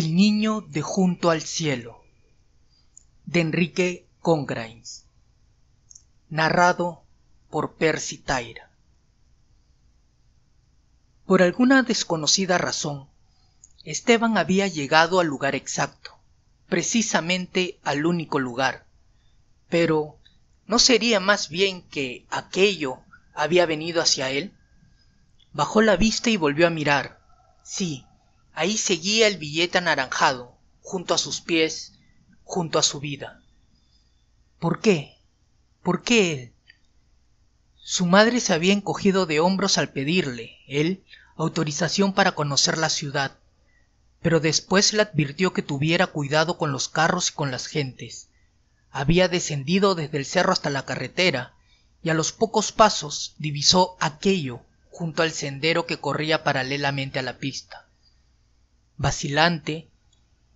El niño de junto al cielo de Enrique Congrains narrado por Percy Tyra. Por alguna desconocida razón Esteban había llegado al lugar exacto precisamente al único lugar pero ¿no sería más bien que aquello había venido hacia él? Bajó la vista y volvió a mirar. Sí, ahí seguía el billete anaranjado, junto a sus pies, junto a su vida. ¿Por qué? ¿Por qué él? Su madre se había encogido de hombros al pedirle, él, autorización para conocer la ciudad, pero después le advirtió que tuviera cuidado con los carros y con las gentes. Había descendido desde el cerro hasta la carretera, y a los pocos pasos divisó aquello junto al sendero que corría paralelamente a la pista vacilante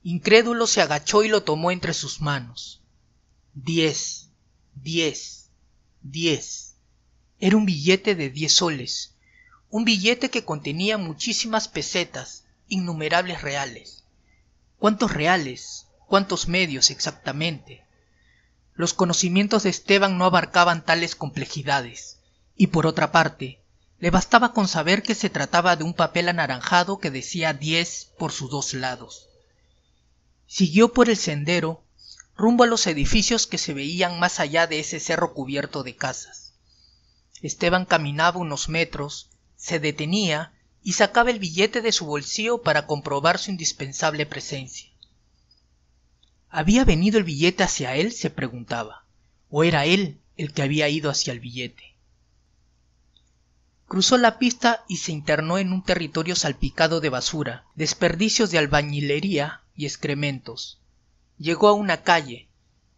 incrédulo se agachó y lo tomó entre sus manos diez diez diez era un billete de diez soles un billete que contenía muchísimas pesetas innumerables reales cuántos reales cuántos medios exactamente los conocimientos de esteban no abarcaban tales complejidades y por otra parte le bastaba con saber que se trataba de un papel anaranjado que decía 10 por sus dos lados. Siguió por el sendero, rumbo a los edificios que se veían más allá de ese cerro cubierto de casas. Esteban caminaba unos metros, se detenía y sacaba el billete de su bolsillo para comprobar su indispensable presencia. ¿Había venido el billete hacia él? se preguntaba. ¿O era él el que había ido hacia el billete? cruzó la pista y se internó en un territorio salpicado de basura, desperdicios de albañilería y excrementos. Llegó a una calle,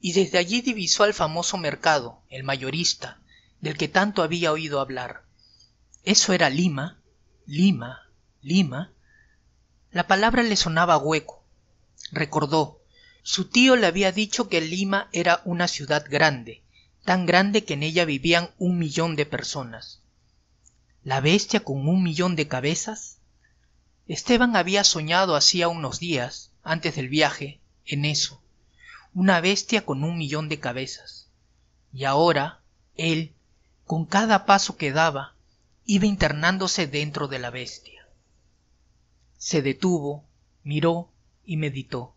y desde allí divisó al famoso mercado, el mayorista, del que tanto había oído hablar. Eso era Lima, Lima, Lima. La palabra le sonaba hueco. Recordó. Su tío le había dicho que Lima era una ciudad grande, tan grande que en ella vivían un millón de personas la bestia con un millón de cabezas esteban había soñado hacía unos días antes del viaje en eso una bestia con un millón de cabezas y ahora él con cada paso que daba iba internándose dentro de la bestia se detuvo miró y meditó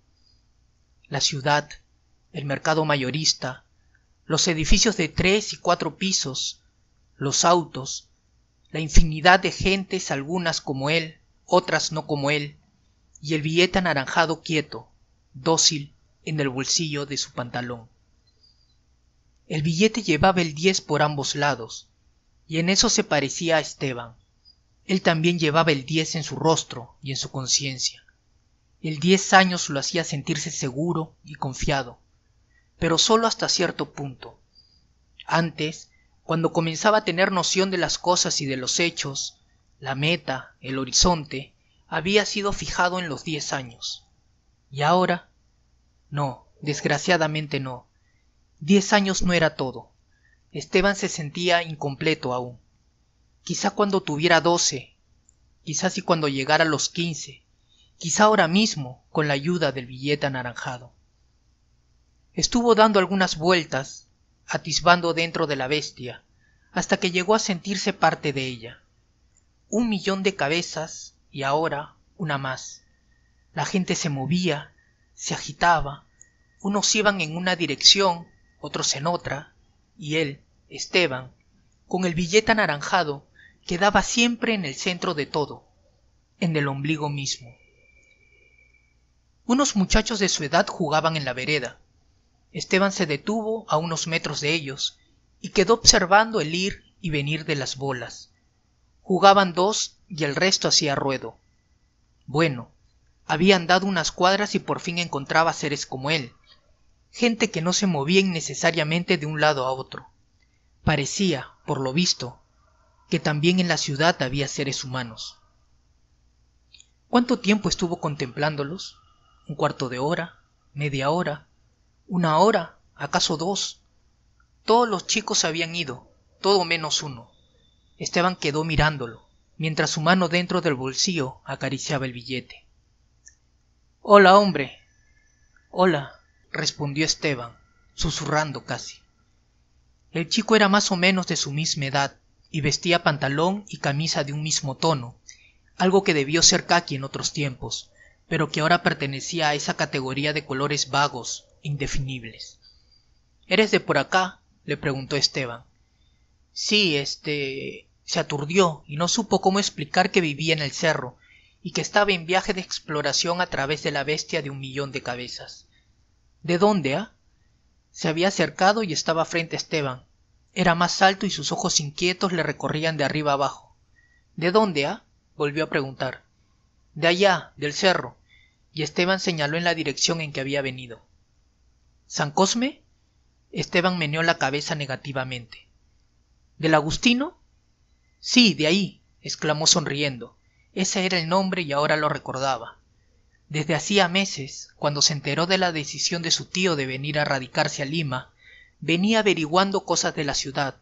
la ciudad el mercado mayorista los edificios de tres y cuatro pisos los autos la infinidad de gentes algunas como él, otras no como él, y el billete anaranjado quieto, dócil, en el bolsillo de su pantalón. El billete llevaba el diez por ambos lados, y en eso se parecía a Esteban. Él también llevaba el diez en su rostro y en su conciencia. El diez años lo hacía sentirse seguro y confiado, pero solo hasta cierto punto. Antes, cuando comenzaba a tener noción de las cosas y de los hechos, la meta, el horizonte, había sido fijado en los diez años. Y ahora... No, desgraciadamente no. Diez años no era todo. Esteban se sentía incompleto aún. Quizá cuando tuviera doce, quizá si cuando llegara a los quince, quizá ahora mismo con la ayuda del billete anaranjado. Estuvo dando algunas vueltas, atisbando dentro de la bestia, hasta que llegó a sentirse parte de ella. Un millón de cabezas y ahora una más. La gente se movía, se agitaba, unos iban en una dirección, otros en otra, y él, Esteban, con el billete anaranjado, quedaba siempre en el centro de todo, en el ombligo mismo. Unos muchachos de su edad jugaban en la vereda, esteban se detuvo a unos metros de ellos y quedó observando el ir y venir de las bolas jugaban dos y el resto hacía ruedo bueno había andado unas cuadras y por fin encontraba seres como él gente que no se movía innecesariamente de un lado a otro parecía por lo visto que también en la ciudad había seres humanos cuánto tiempo estuvo contemplándolos un cuarto de hora media hora una hora acaso dos todos los chicos se habían ido todo menos uno esteban quedó mirándolo mientras su mano dentro del bolsillo acariciaba el billete hola hombre hola respondió esteban susurrando casi el chico era más o menos de su misma edad y vestía pantalón y camisa de un mismo tono algo que debió ser caqui en otros tiempos pero que ahora pertenecía a esa categoría de colores vagos indefinibles. ¿Eres de por acá? le preguntó Esteban. Sí, este. se aturdió y no supo cómo explicar que vivía en el cerro y que estaba en viaje de exploración a través de la bestia de un millón de cabezas. ¿De dónde, ah? Se había acercado y estaba frente a Esteban. Era más alto y sus ojos inquietos le recorrían de arriba abajo. ¿De dónde, ah? volvió a preguntar. De allá, del cerro. Y Esteban señaló en la dirección en que había venido. ¿San Cosme? Esteban meneó la cabeza negativamente. ¿Del Agustino? Sí, de ahí, exclamó sonriendo. Ese era el nombre y ahora lo recordaba. Desde hacía meses, cuando se enteró de la decisión de su tío de venir a radicarse a Lima, venía averiguando cosas de la ciudad.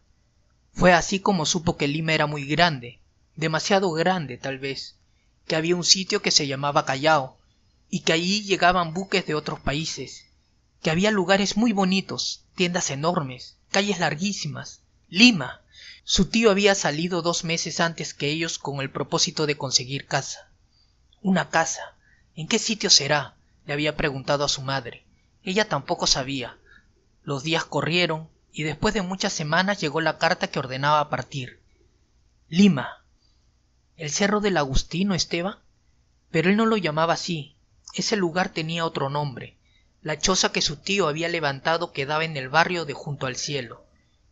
Fue así como supo que Lima era muy grande, demasiado grande tal vez, que había un sitio que se llamaba Callao, y que allí llegaban buques de otros países, que había lugares muy bonitos, tiendas enormes, calles larguísimas. Lima. Su tío había salido dos meses antes que ellos con el propósito de conseguir casa. Una casa. ¿En qué sitio será? le había preguntado a su madre. Ella tampoco sabía. Los días corrieron y después de muchas semanas llegó la carta que ordenaba partir. Lima. ¿El cerro del Agustino, Esteban? Pero él no lo llamaba así. Ese lugar tenía otro nombre la choza que su tío había levantado quedaba en el barrio de junto al cielo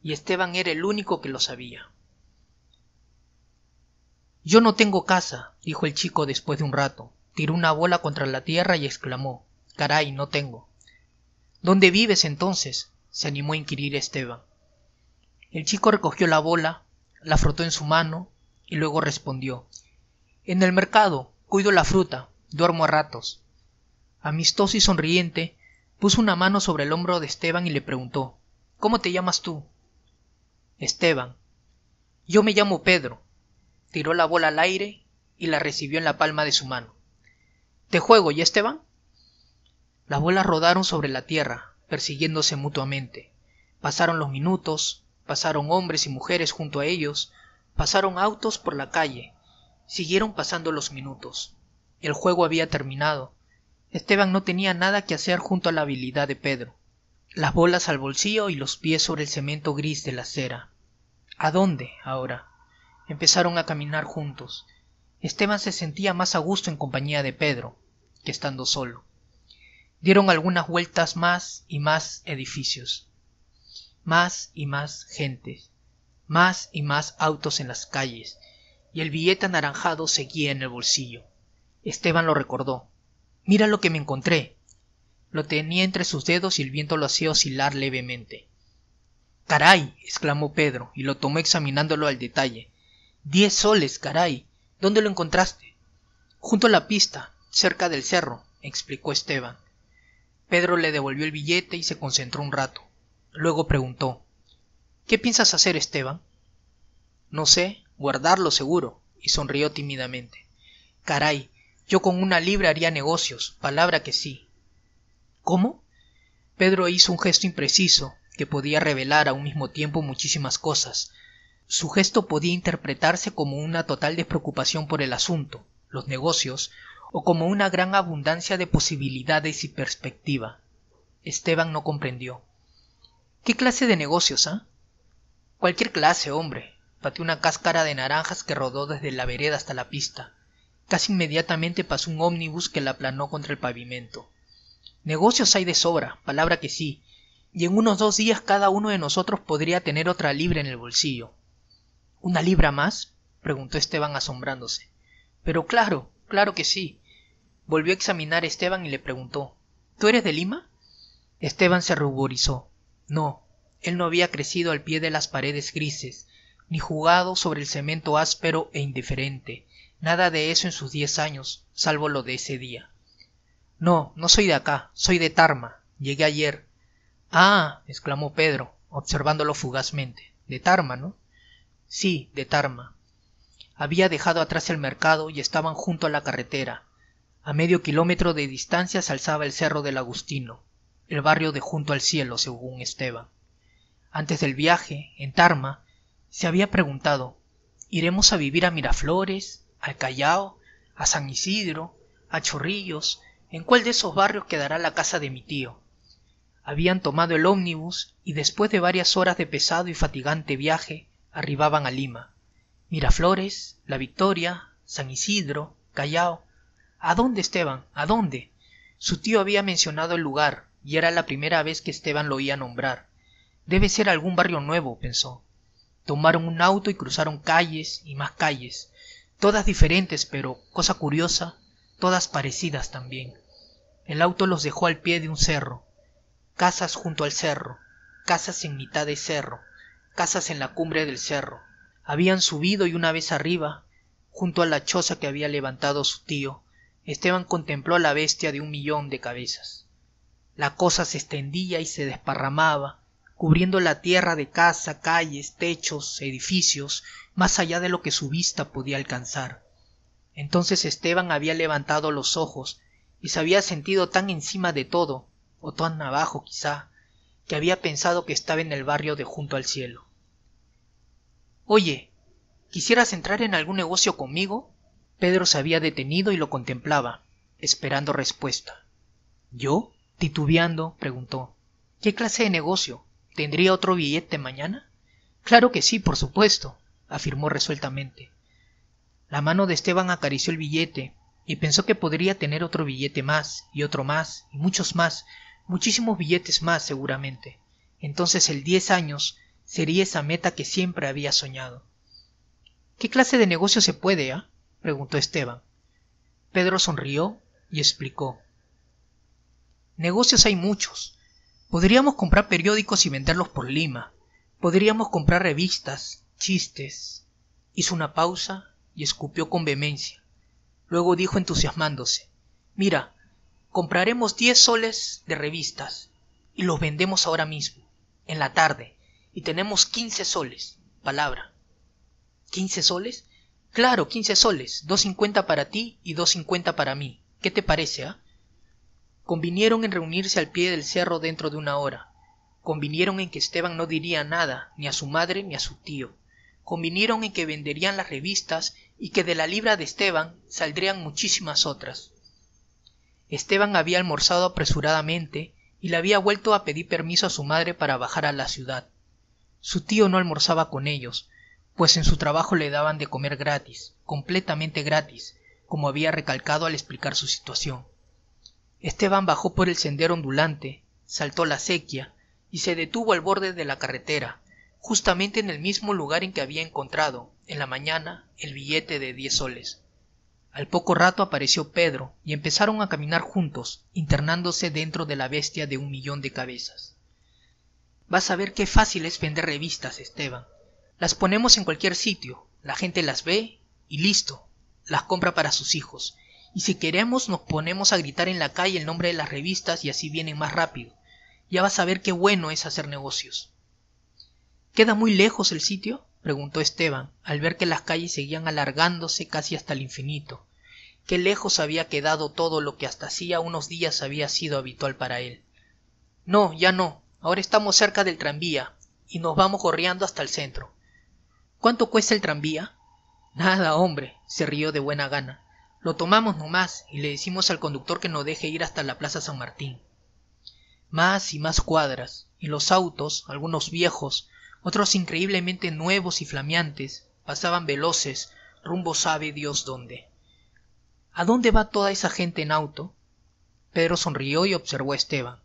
y esteban era el único que lo sabía yo no tengo casa dijo el chico después de un rato tiró una bola contra la tierra y exclamó caray no tengo dónde vives entonces se animó a inquirir esteban el chico recogió la bola la frotó en su mano y luego respondió en el mercado cuido la fruta duermo a ratos amistoso y sonriente puso una mano sobre el hombro de esteban y le preguntó cómo te llamas tú esteban yo me llamo pedro tiró la bola al aire y la recibió en la palma de su mano te juego y esteban las bolas rodaron sobre la tierra persiguiéndose mutuamente pasaron los minutos pasaron hombres y mujeres junto a ellos pasaron autos por la calle siguieron pasando los minutos el juego había terminado esteban no tenía nada que hacer junto a la habilidad de pedro las bolas al bolsillo y los pies sobre el cemento gris de la acera a dónde ahora empezaron a caminar juntos esteban se sentía más a gusto en compañía de pedro que estando solo dieron algunas vueltas más y más edificios más y más gentes más y más autos en las calles y el billete anaranjado seguía en el bolsillo esteban lo recordó mira lo que me encontré. Lo tenía entre sus dedos y el viento lo hacía oscilar levemente. Caray, exclamó Pedro, y lo tomó examinándolo al detalle. Diez soles, caray. ¿Dónde lo encontraste? Junto a la pista, cerca del cerro, explicó Esteban. Pedro le devolvió el billete y se concentró un rato. Luego preguntó ¿Qué piensas hacer, Esteban? No sé, guardarlo seguro, y sonrió tímidamente. Caray, yo con una libra haría negocios, palabra que sí. ¿Cómo? Pedro hizo un gesto impreciso, que podía revelar a un mismo tiempo muchísimas cosas. Su gesto podía interpretarse como una total despreocupación por el asunto, los negocios, o como una gran abundancia de posibilidades y perspectiva. Esteban no comprendió. ¿Qué clase de negocios, ah? Cualquier clase, hombre. Pateó una cáscara de naranjas que rodó desde la vereda hasta la pista casi inmediatamente pasó un ómnibus que la aplanó contra el pavimento. Negocios hay de sobra, palabra que sí, y en unos dos días cada uno de nosotros podría tener otra libra en el bolsillo. ¿Una libra más? preguntó Esteban asombrándose. Pero claro, claro que sí. Volvió a examinar a Esteban y le preguntó ¿Tú eres de Lima? Esteban se ruborizó. No, él no había crecido al pie de las paredes grises, ni jugado sobre el cemento áspero e indiferente, nada de eso en sus diez años salvo lo de ese día no no soy de acá soy de tarma llegué ayer ah exclamó pedro observándolo fugazmente de tarma no sí de tarma había dejado atrás el mercado y estaban junto a la carretera a medio kilómetro de distancia se alzaba el cerro del agustino el barrio de junto al cielo según esteban antes del viaje en tarma se había preguntado iremos a vivir a miraflores al Callao, a San Isidro, a Chorrillos, en cuál de esos barrios quedará la casa de mi tío. Habían tomado el ómnibus y después de varias horas de pesado y fatigante viaje arribaban a Lima. Miraflores, La Victoria, San Isidro, Callao. ¿A dónde Esteban? ¿A dónde? Su tío había mencionado el lugar y era la primera vez que Esteban lo oía nombrar. Debe ser algún barrio nuevo, pensó. Tomaron un auto y cruzaron calles y más calles todas diferentes, pero, cosa curiosa, todas parecidas también. El auto los dejó al pie de un cerro, casas junto al cerro, casas en mitad de cerro, casas en la cumbre del cerro. Habían subido y una vez arriba, junto a la choza que había levantado su tío, Esteban contempló a la bestia de un millón de cabezas. La cosa se extendía y se desparramaba, cubriendo la tierra de casa, calles, techos, edificios, más allá de lo que su vista podía alcanzar. Entonces Esteban había levantado los ojos y se había sentido tan encima de todo, o tan abajo quizá, que había pensado que estaba en el barrio de junto al cielo. Oye, ¿quisieras entrar en algún negocio conmigo? Pedro se había detenido y lo contemplaba, esperando respuesta. ¿Yo? titubeando, preguntó. ¿Qué clase de negocio? ¿Tendría otro billete mañana? Claro que sí, por supuesto, afirmó resueltamente. La mano de Esteban acarició el billete, y pensó que podría tener otro billete más, y otro más, y muchos más, muchísimos billetes más seguramente. Entonces el diez años sería esa meta que siempre había soñado. ¿Qué clase de negocio se puede, ah? preguntó Esteban. Pedro sonrió y explicó. Negocios hay muchos, Podríamos comprar periódicos y venderlos por Lima. Podríamos comprar revistas, chistes. Hizo una pausa y escupió con vehemencia. Luego dijo entusiasmándose, Mira, compraremos diez soles de revistas y los vendemos ahora mismo, en la tarde, y tenemos quince soles. Palabra. ¿Quince soles? Claro, quince soles, dos cincuenta para ti y dos cincuenta para mí. ¿Qué te parece, ah? convinieron en reunirse al pie del cerro dentro de una hora convinieron en que esteban no diría nada ni a su madre ni a su tío convinieron en que venderían las revistas y que de la libra de esteban saldrían muchísimas otras esteban había almorzado apresuradamente y le había vuelto a pedir permiso a su madre para bajar a la ciudad su tío no almorzaba con ellos pues en su trabajo le daban de comer gratis completamente gratis como había recalcado al explicar su situación esteban bajó por el sendero ondulante saltó la acequia y se detuvo al borde de la carretera justamente en el mismo lugar en que había encontrado en la mañana el billete de diez soles al poco rato apareció pedro y empezaron a caminar juntos internándose dentro de la bestia de un millón de cabezas vas a ver qué fácil es vender revistas esteban las ponemos en cualquier sitio la gente las ve y listo las compra para sus hijos y si queremos nos ponemos a gritar en la calle el nombre de las revistas y así vienen más rápido. Ya vas a ver qué bueno es hacer negocios. ¿Queda muy lejos el sitio? preguntó Esteban, al ver que las calles seguían alargándose casi hasta el infinito. Qué lejos había quedado todo lo que hasta hacía unos días había sido habitual para él. No, ya no. Ahora estamos cerca del tranvía, y nos vamos corriendo hasta el centro. ¿Cuánto cuesta el tranvía? Nada, hombre, se rió de buena gana lo tomamos nomás y le decimos al conductor que nos deje ir hasta la plaza san martín más y más cuadras y los autos algunos viejos otros increíblemente nuevos y flameantes pasaban veloces rumbo sabe dios dónde a dónde va toda esa gente en auto pedro sonrió y observó a esteban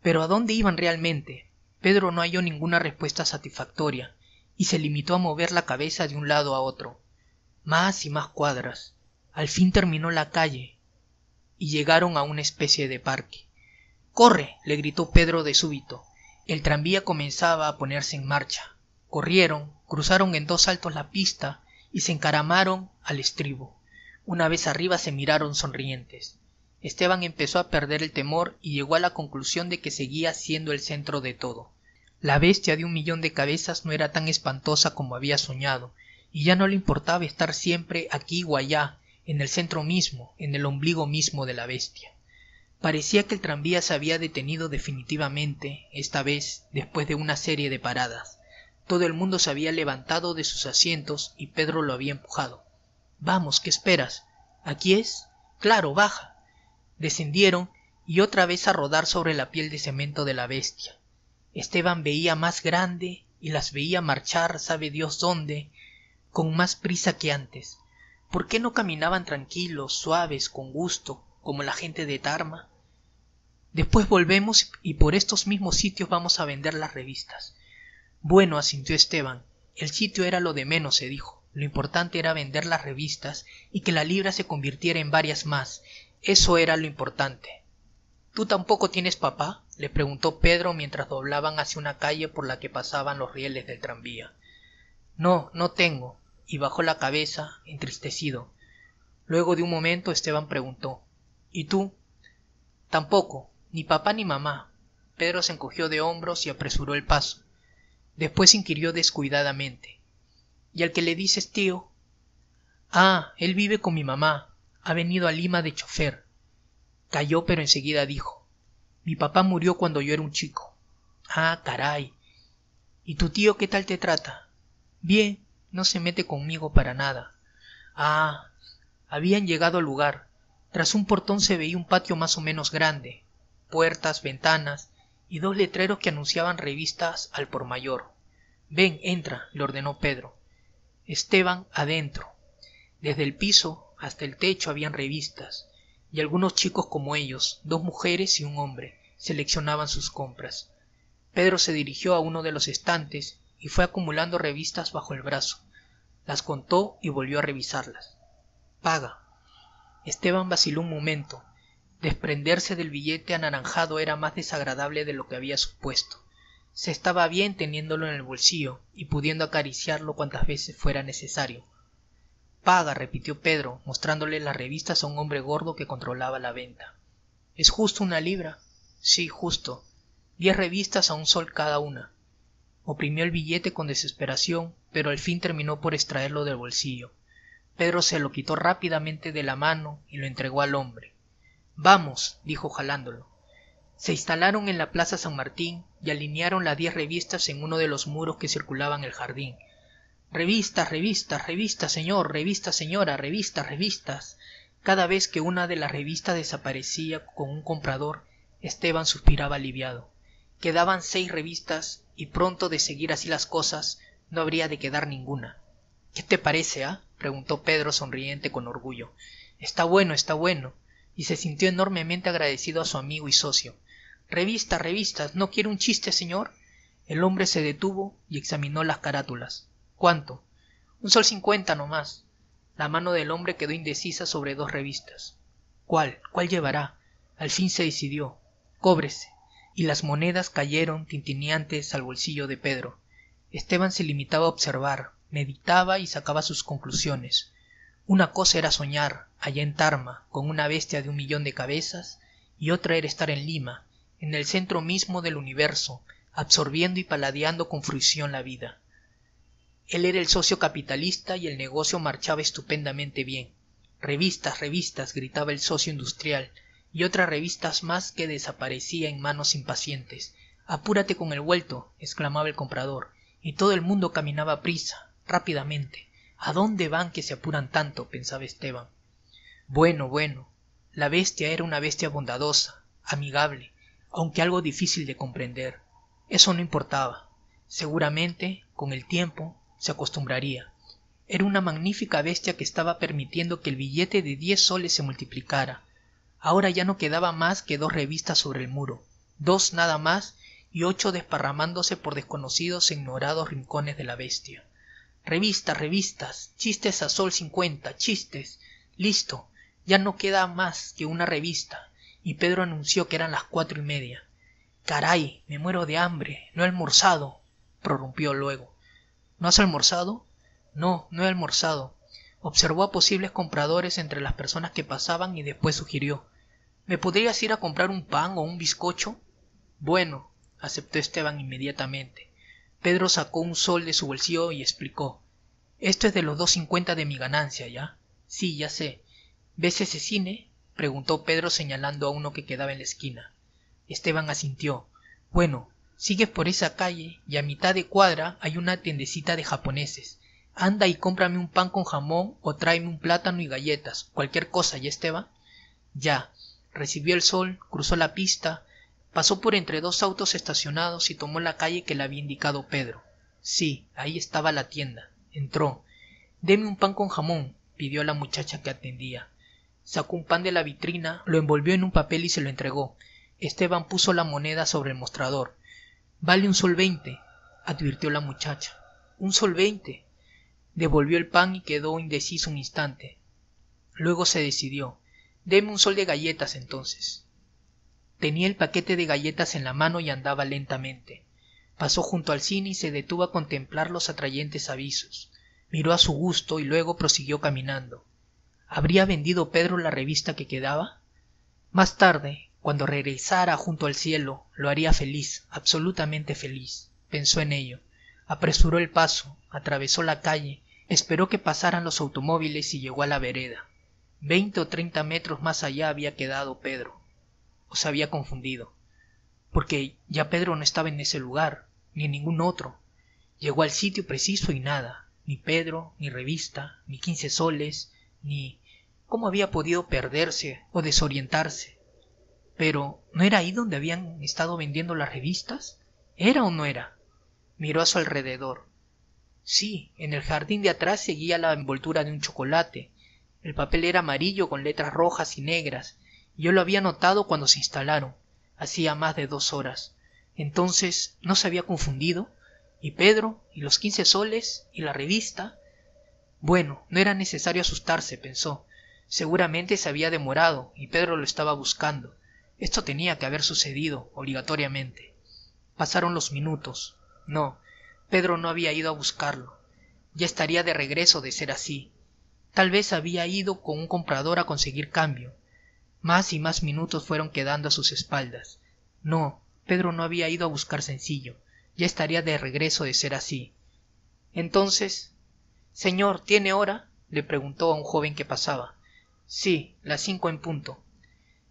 pero a dónde iban realmente pedro no halló ninguna respuesta satisfactoria y se limitó a mover la cabeza de un lado a otro más y más cuadras al fin terminó la calle y llegaron a una especie de parque. Corre. le gritó Pedro de súbito. El tranvía comenzaba a ponerse en marcha. Corrieron, cruzaron en dos saltos la pista y se encaramaron al estribo. Una vez arriba se miraron sonrientes. Esteban empezó a perder el temor y llegó a la conclusión de que seguía siendo el centro de todo. La bestia de un millón de cabezas no era tan espantosa como había soñado, y ya no le importaba estar siempre aquí o allá, en el centro mismo en el ombligo mismo de la bestia Parecía que el tranvía se había detenido definitivamente esta vez después de una serie de paradas todo el mundo se había levantado de sus asientos y pedro lo había empujado vamos qué esperas aquí es claro baja descendieron y otra vez a rodar sobre la piel de cemento de la bestia esteban veía más grande y las veía marchar sabe dios dónde con más prisa que antes por qué no caminaban tranquilos suaves con gusto como la gente de tarma después volvemos y por estos mismos sitios vamos a vender las revistas bueno asintió esteban el sitio era lo de menos se dijo lo importante era vender las revistas y que la libra se convirtiera en varias más eso era lo importante tú tampoco tienes papá le preguntó pedro mientras doblaban hacia una calle por la que pasaban los rieles del tranvía no no tengo y bajó la cabeza, entristecido. Luego de un momento Esteban preguntó ¿Y tú? Tampoco, ni papá ni mamá. Pedro se encogió de hombros y apresuró el paso. Después inquirió descuidadamente. ¿Y al que le dices tío? Ah, él vive con mi mamá. Ha venido a Lima de chofer. Calló, pero enseguida dijo Mi papá murió cuando yo era un chico. Ah, caray. ¿Y tu tío qué tal te trata? Bien, no se mete conmigo para nada ah habían llegado al lugar tras un portón se veía un patio más o menos grande puertas ventanas y dos letreros que anunciaban revistas al por mayor ven entra le ordenó pedro esteban adentro desde el piso hasta el techo habían revistas y algunos chicos como ellos dos mujeres y un hombre seleccionaban sus compras pedro se dirigió a uno de los estantes y fue acumulando revistas bajo el brazo las contó y volvió a revisarlas paga esteban vaciló un momento desprenderse del billete anaranjado era más desagradable de lo que había supuesto se estaba bien teniéndolo en el bolsillo y pudiendo acariciarlo cuantas veces fuera necesario paga repitió pedro mostrándole las revistas a un hombre gordo que controlaba la venta es justo una libra sí justo diez revistas a un sol cada una oprimió el billete con desesperación pero al fin terminó por extraerlo del bolsillo pedro se lo quitó rápidamente de la mano y lo entregó al hombre vamos dijo jalándolo se instalaron en la plaza san martín y alinearon las diez revistas en uno de los muros que circulaban el jardín revistas revistas revistas señor revistas señora revistas revistas cada vez que una de las revistas desaparecía con un comprador esteban suspiraba aliviado quedaban seis revistas y pronto de seguir así las cosas no habría de quedar ninguna qué te parece ah preguntó pedro sonriente con orgullo está bueno está bueno y se sintió enormemente agradecido a su amigo y socio revistas revistas no quiere un chiste señor el hombre se detuvo y examinó las carátulas cuánto un sol cincuenta no más la mano del hombre quedó indecisa sobre dos revistas cuál cuál llevará al fin se decidió cóbrese y las monedas cayeron tintineantes al bolsillo de pedro esteban se limitaba a observar meditaba y sacaba sus conclusiones una cosa era soñar allá en tarma con una bestia de un millón de cabezas y otra era estar en lima en el centro mismo del universo absorbiendo y paladeando con fruición la vida él era el socio capitalista y el negocio marchaba estupendamente bien revistas revistas gritaba el socio industrial y otras revistas más que desaparecía en manos impacientes apúrate con el vuelto exclamaba el comprador y todo el mundo caminaba a prisa rápidamente a dónde van que se apuran tanto pensaba esteban bueno bueno la bestia era una bestia bondadosa amigable aunque algo difícil de comprender eso no importaba seguramente con el tiempo se acostumbraría era una magnífica bestia que estaba permitiendo que el billete de diez soles se multiplicara ahora ya no quedaba más que dos revistas sobre el muro dos nada más y ocho desparramándose por desconocidos e ignorados rincones de la bestia revistas revistas chistes a sol cincuenta chistes listo ya no queda más que una revista y pedro anunció que eran las cuatro y media caray me muero de hambre no he almorzado prorrumpió luego no has almorzado no no he almorzado observó a posibles compradores entre las personas que pasaban y después sugirió me podrías ir a comprar un pan o un bizcocho bueno aceptó esteban inmediatamente pedro sacó un sol de su bolsillo y explicó esto es de los dos cincuenta de mi ganancia ya Sí, ya sé ves ese cine preguntó pedro señalando a uno que quedaba en la esquina esteban asintió bueno sigues por esa calle y a mitad de cuadra hay una tiendecita de japoneses Anda y cómprame un pan con jamón o tráeme un plátano y galletas, cualquier cosa, y Esteban. Ya. Recibió el sol, cruzó la pista, pasó por entre dos autos estacionados y tomó la calle que le había indicado Pedro. Sí, ahí estaba la tienda. Entró. Deme un pan con jamón, pidió la muchacha que atendía. Sacó un pan de la vitrina, lo envolvió en un papel y se lo entregó. Esteban puso la moneda sobre el mostrador. Vale un sol veinte, advirtió la muchacha. Un sol veinte devolvió el pan y quedó indeciso un instante luego se decidió deme un sol de galletas entonces Tenía el paquete de galletas en la mano y andaba lentamente pasó junto al cine y se detuvo a contemplar los atrayentes avisos miró a su gusto y luego prosiguió caminando ¿Habría vendido pedro la revista que quedaba más tarde cuando regresara junto al cielo lo haría feliz absolutamente feliz pensó en ello apresuró el paso atravesó la calle esperó que pasaran los automóviles y llegó a la vereda veinte o treinta metros más allá había quedado pedro o se había confundido porque ya pedro no estaba en ese lugar ni en ningún otro llegó al sitio preciso y nada ni pedro ni revista ni quince soles ni cómo había podido perderse o desorientarse pero no era ahí donde habían estado vendiendo las revistas era o no era miró a su alrededor sí en el jardín de atrás seguía la envoltura de un chocolate el papel era amarillo con letras rojas y negras yo lo había notado cuando se instalaron hacía más de dos horas entonces no se había confundido y pedro y los quince soles y la revista bueno no era necesario asustarse pensó seguramente se había demorado y pedro lo estaba buscando esto tenía que haber sucedido obligatoriamente pasaron los minutos no Pedro no había ido a buscarlo. Ya estaría de regreso de ser así. Tal vez había ido con un comprador a conseguir cambio. Más y más minutos fueron quedando a sus espaldas. No, Pedro no había ido a buscar sencillo. Ya estaría de regreso de ser así. Entonces, Señor, ¿tiene hora? le preguntó a un joven que pasaba. Sí, las cinco en punto.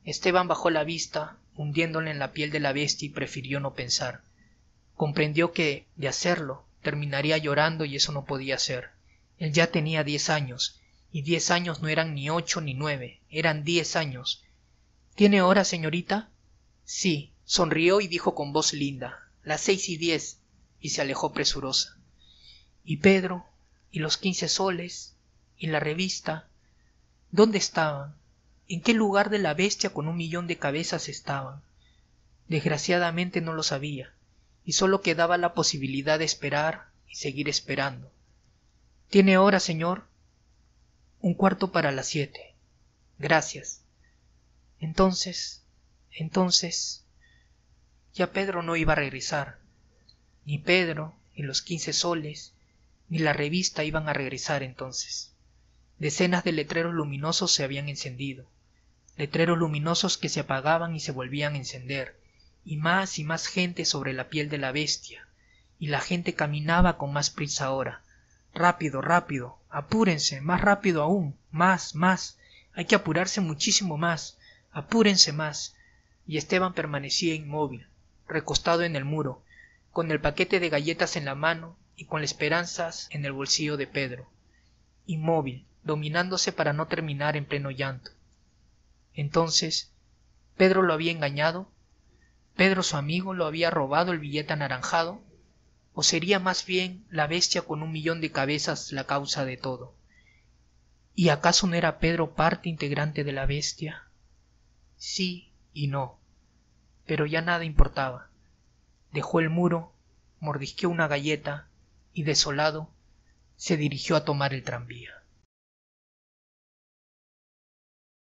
Esteban bajó la vista, hundiéndole en la piel de la bestia y prefirió no pensar comprendió que de hacerlo terminaría llorando y eso no podía ser él ya tenía diez años y diez años no eran ni ocho ni nueve eran diez años tiene hora señorita sí sonrió y dijo con voz linda las seis y diez y se alejó presurosa y pedro y los quince soles y la revista dónde estaban en qué lugar de la bestia con un millón de cabezas estaban desgraciadamente no lo sabía y sólo quedaba la posibilidad de esperar y seguir esperando. ¿Tiene hora, señor? Un cuarto para las siete. Gracias. Entonces, entonces. Ya Pedro no iba a regresar. Ni Pedro, ni los quince soles, ni la revista iban a regresar entonces. Decenas de letreros luminosos se habían encendido, letreros luminosos que se apagaban y se volvían a encender, y más y más gente sobre la piel de la bestia y la gente caminaba con más prisa ahora rápido rápido apúrense más rápido aún más más hay que apurarse muchísimo más apúrense más y esteban permanecía inmóvil recostado en el muro con el paquete de galletas en la mano y con las esperanzas en el bolsillo de pedro inmóvil dominándose para no terminar en pleno llanto entonces pedro lo había engañado pedro su amigo lo había robado el billete anaranjado o sería más bien la bestia con un millón de cabezas la causa de todo y acaso no era pedro parte integrante de la bestia sí y no pero ya nada importaba dejó el muro mordisqueó una galleta y desolado se dirigió a tomar el tranvía